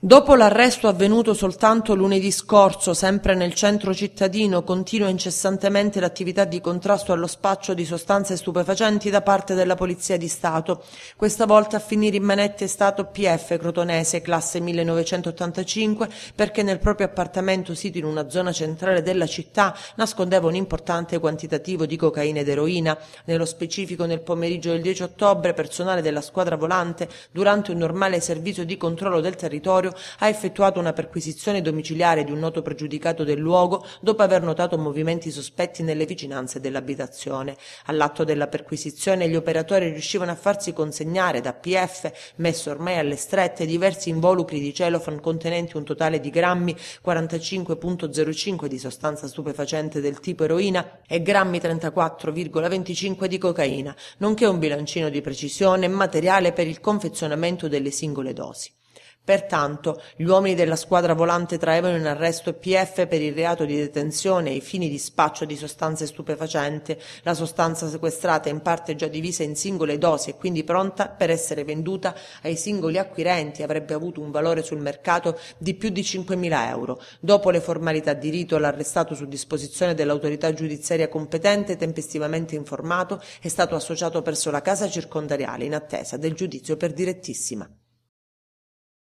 Dopo l'arresto avvenuto soltanto lunedì scorso sempre nel centro cittadino continua incessantemente l'attività di contrasto allo spaccio di sostanze stupefacenti da parte della Polizia di Stato. Questa volta a finire in manette è stato PF Crotonese, classe 1985, perché nel proprio appartamento sito in una zona centrale della città nascondeva un importante quantitativo di cocaina ed eroina. Nello specifico nel pomeriggio del 10 ottobre personale della squadra volante, durante un normale servizio di controllo del territorio, Caprio ha effettuato una perquisizione domiciliare di un noto pregiudicato del luogo dopo aver notato movimenti sospetti nelle vicinanze dell'abitazione. All'atto della perquisizione gli operatori riuscivano a farsi consegnare da PF, messo ormai alle strette, diversi involucri di celofan contenenti un totale di grammi 45.05 di sostanza stupefacente del tipo eroina e grammi 34,25 di cocaina, nonché un bilancino di precisione materiale per il confezionamento delle singole dosi pertanto gli uomini della squadra volante traevano in arresto pf per il reato di detenzione ai fini di spaccio di sostanze stupefacenti la sostanza sequestrata in parte già divisa in singole dosi e quindi pronta per essere venduta ai singoli acquirenti avrebbe avuto un valore sul mercato di più di 5.000 euro dopo le formalità di rito l'arrestato su disposizione dell'autorità giudiziaria competente tempestivamente informato è stato associato presso la casa circondariale in attesa del giudizio per direttissima